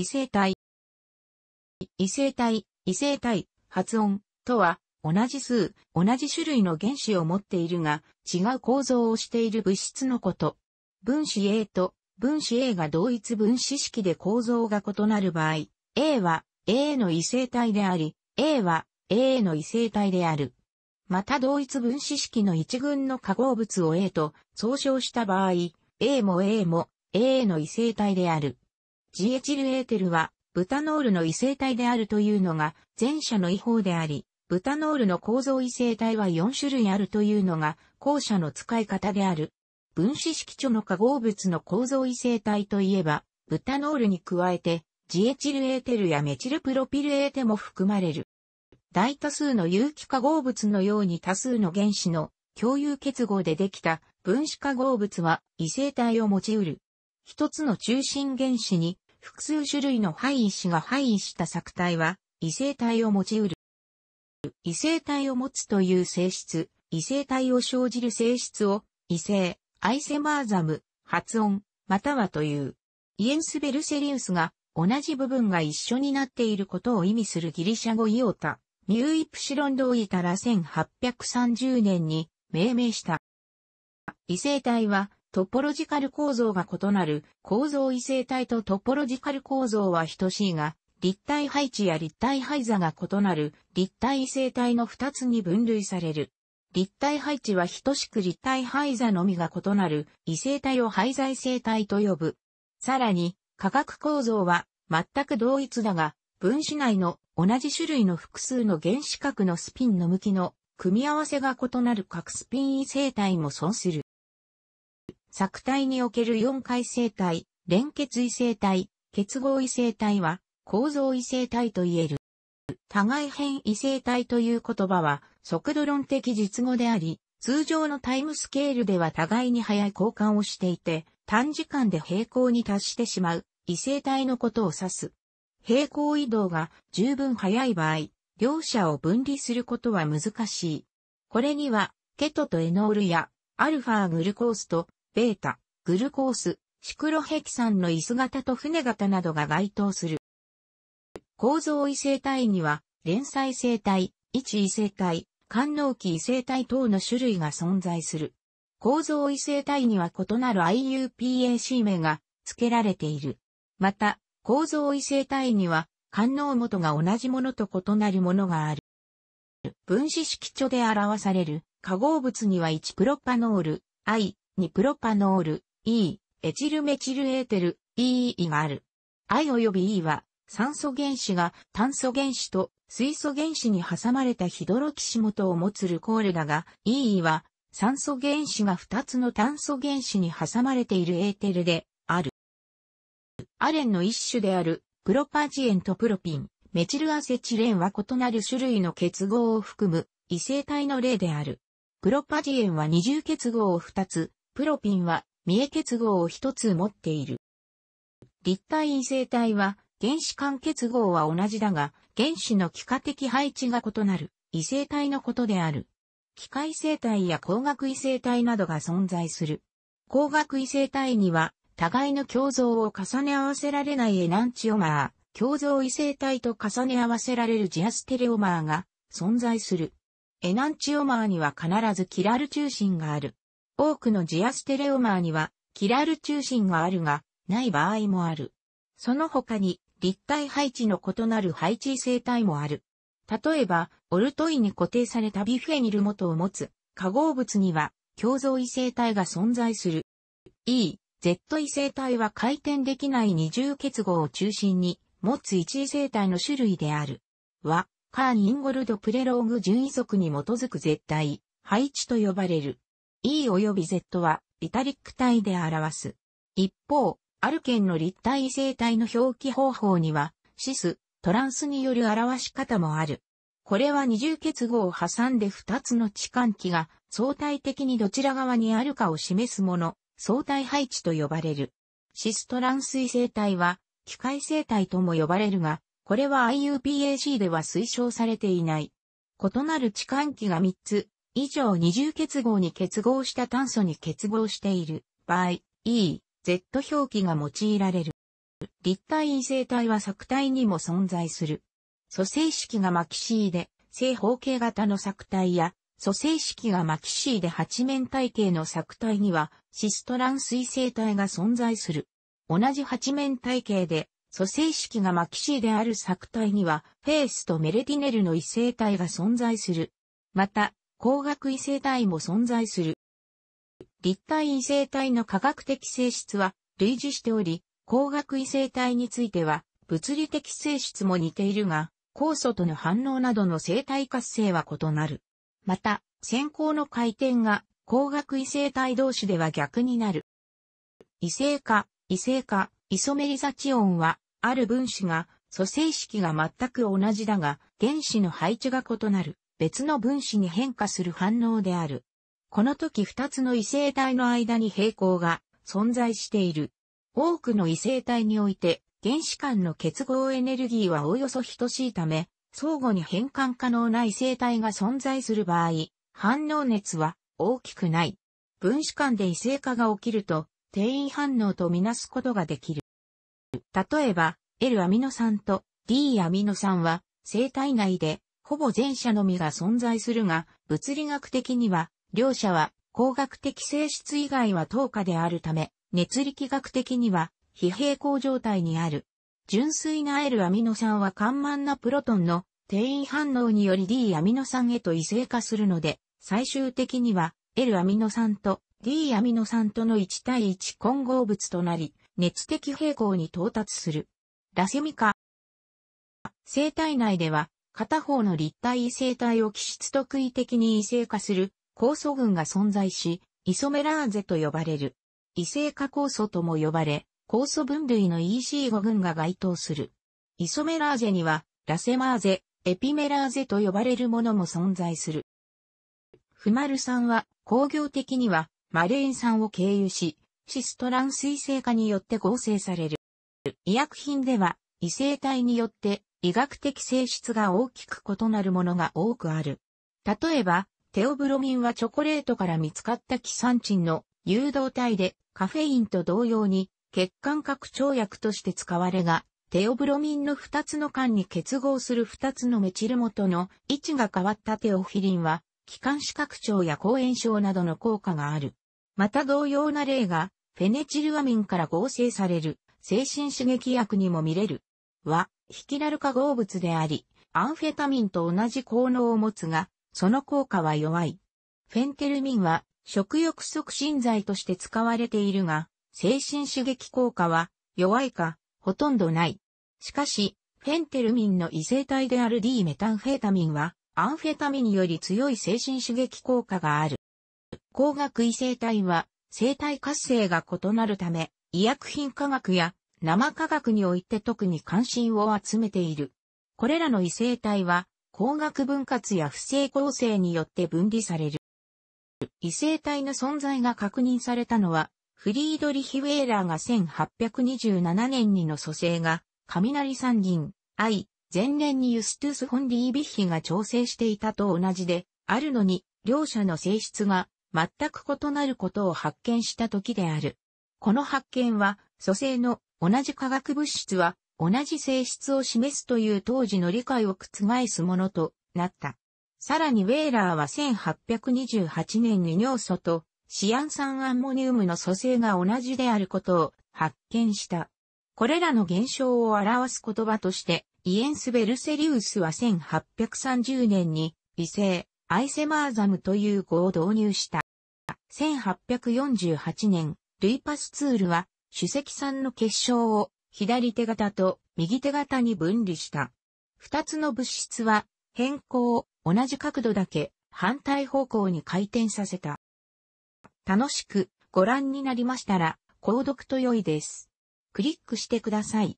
異性体。異性体、異性体、発音とは、同じ数、同じ種類の原子を持っているが、違う構造をしている物質のこと。分子 A と分子 A が同一分子式で構造が異なる場合、A は A の異性体であり、A は A の異性体である。また同一分子式の一群の化合物を A と総称した場合、A も A も A の異性体である。ジエチルエーテルは、ブタノールの異性体であるというのが、前者の違法であり、ブタノールの構造異性体は4種類あるというのが、後者の使い方である。分子式著の化合物の構造異性体といえば、ブタノールに加えて、ジエチルエーテルやメチルプロピルエーテも含まれる。大多数の有機化合物のように多数の原子の共有結合でできた分子化合物は異性体を持ち得る。一つの中心原子に複数種類の配位子が配位した作体は異性体を持ち得る。異性体を持つという性質、異性体を生じる性質を異性、アイセマーザム、発音、またはという。イエンス・ベルセリウスが同じ部分が一緒になっていることを意味するギリシャ語イオタ、ミューイプシロンドイタら1830年に命名した。異性体はトポロジカル構造が異なる構造異性体とトポロジカル構造は等しいが、立体配置や立体配座が異なる立体異性体の2つに分類される。立体配置は等しく立体配座のみが異なる異性体を配座異性体と呼ぶ。さらに、化学構造は全く同一だが、分子内の同じ種類の複数の原子核のスピンの向きの組み合わせが異なる核スピン異性体も損する。作体における4回生体、連結異性体、結合異性体は、構造異性体と言える。互い変異性体という言葉は、速度論的述語であり、通常のタイムスケールでは互いに早い交換をしていて、短時間で平行に達してしまう、異性体のことを指す。平行移動が十分早い場合、両者を分離することは難しい。これには、ケトとエノールや、アルファグルコースとベータ、グルコース、シクロヘキサンの椅子型と船型などが該当する。構造異性体には、連載性体、位置異性体、官能器異性体等の種類が存在する。構造異性体には異なる IUPAC 名が付けられている。また、構造異性体には、官能元が同じものと異なるものがある。分子式著で表される化合物には1プロパノール、I、にプロパノール、E、エチルメチルエーテル、EE がある。I 及び E は、酸素原子が炭素原子と水素原子に挟まれたヒドロキシ元を持つルコールだが、EE は、酸素原子が2つの炭素原子に挟まれているエーテルで、ある。アレンの一種である、プロパジエンとプロピン、メチルアセチレンは異なる種類の結合を含む異性体の例である。プロパジエンは二重結合を2つ、プロピンは、三重結合を一つ持っている。立体異性体は、原子間結合は同じだが、原子の気化的配置が異なる、異性体のことである。機械生体や光学異性体などが存在する。光学異性体には、互いの共像を重ね合わせられないエナンチオマー、共造異性体と重ね合わせられるジアステレオマーが存在する。エナンチオマーには必ずキラル中心がある。多くのジアステレオマーには、キラル中心があるが、ない場合もある。その他に、立体配置の異なる配置生態もある。例えば、オルトイに固定されたビフェニル元を持つ化合物には、共造異性体が存在する。E、Z 異性体は回転できない二重結合を中心に持つ一異性体の種類である。は、カーン・インゴルド・プレローグ順位則に基づく絶対、配置と呼ばれる。E 及び Z はイタリック体で表す。一方、アルケンの立体異性体の表記方法には、シス、トランスによる表し方もある。これは二重結合を挟んで二つの置換器が相対的にどちら側にあるかを示すもの、相対配置と呼ばれる。シストランス異性体は、機械性体とも呼ばれるが、これは IUPAC では推奨されていない。異なる置換器が三つ、以上二重結合に結合した炭素に結合している場合、E、Z 表記が用いられる。立体異性体は作体にも存在する。組成式がマキシーで、正方形型の作体や、組成式がマキシーで八面体系の作体には、シストラン水性体が存在する。同じ八面体系で、組成式がマキシーである作体には、フェースとメレディネルの異性体が存在する。また、光学異性体も存在する。立体異性体の科学的性質は類似しており、光学異性体については物理的性質も似ているが、酵素との反応などの生体活性は異なる。また、先行の回転が光学異性体同士では逆になる。異性化、異性化、イソメリザチオンは、ある分子が、組成式が全く同じだが、原子の配置が異なる。別の分子に変化する反応である。この時二つの異性体の間に平行が存在している。多くの異性体において原子間の結合エネルギーはおよそ等しいため、相互に変換可能な異性体が存在する場合、反応熱は大きくない。分子間で異性化が起きると、定位反応とみなすことができる。例えば、L アミノ酸と D アミノ酸は、生体内でほぼ前者のみが存在するが、物理学的には、両者は工学的性質以外は等価であるため、熱力学的には非平行状態にある。純粋な L アミノ酸は緩慢なプロトンの定移反応により D アミノ酸へと異性化するので、最終的には L アミノ酸と D アミノ酸との1対1混合物となり、熱的平衡に到達する。ラセミカ。生体内では片方の立体異性体を基質特異的に異性化する酵素群が存在し、イソメラーゼと呼ばれる。異性化酵素とも呼ばれ、酵素分類の EC5 群が該当する。イソメラーゼには、ラセマーゼ、エピメラーゼと呼ばれるものも存在する。フマル酸は、工業的には、マレーン酸を経由し、シストラン水性化によって合成される。医薬品では、異性体によって医学的性質が大きく異なるものが多くある。例えば、テオブロミンはチョコレートから見つかったキサンチンの誘導体でカフェインと同様に血管拡張薬として使われが、テオブロミンの2つの間に結合する2つのメチル元の位置が変わったテオフィリンは、気管支拡張や抗炎症などの効果がある。また同様な例が、フェネチルアミンから合成される精神刺激薬にも見れる。は、ヒキラル化合物であり、アンフェタミンと同じ効能を持つが、その効果は弱い。フェンテルミンは食欲促進剤として使われているが、精神刺激効果は弱いか、ほとんどない。しかし、フェンテルミンの異性体である D メタンフェタミンは、アンフェタミンより強い精神刺激効果がある。光学異性体は、生体活性が異なるため、医薬品化学や生科学において特に関心を集めている。これらの異性体は、光学分割や不正構成によって分離される。異性体の存在が確認されたのは、フリードリヒ・ウェーラーが1827年にの蘇生が、雷三銀、愛、前年にユストゥス・ホン・リービッヒが調整していたと同じで、あるのに、両者の性質が全く異なることを発見した時である。この発見は、蘇生の同じ化学物質は同じ性質を示すという当時の理解を覆すものとなった。さらにウェーラーは1828年に尿素とシアン酸アンモニウムの組成が同じであることを発見した。これらの現象を表す言葉として、イエンス・ベルセリウスは1830年に、異性、アイセマーザムという語を導入した。1848年、ルイパスツールは、主席さんの結晶を左手型と右手型に分離した。二つの物質は変更を同じ角度だけ反対方向に回転させた。楽しくご覧になりましたら、購読と良いです。クリックしてください。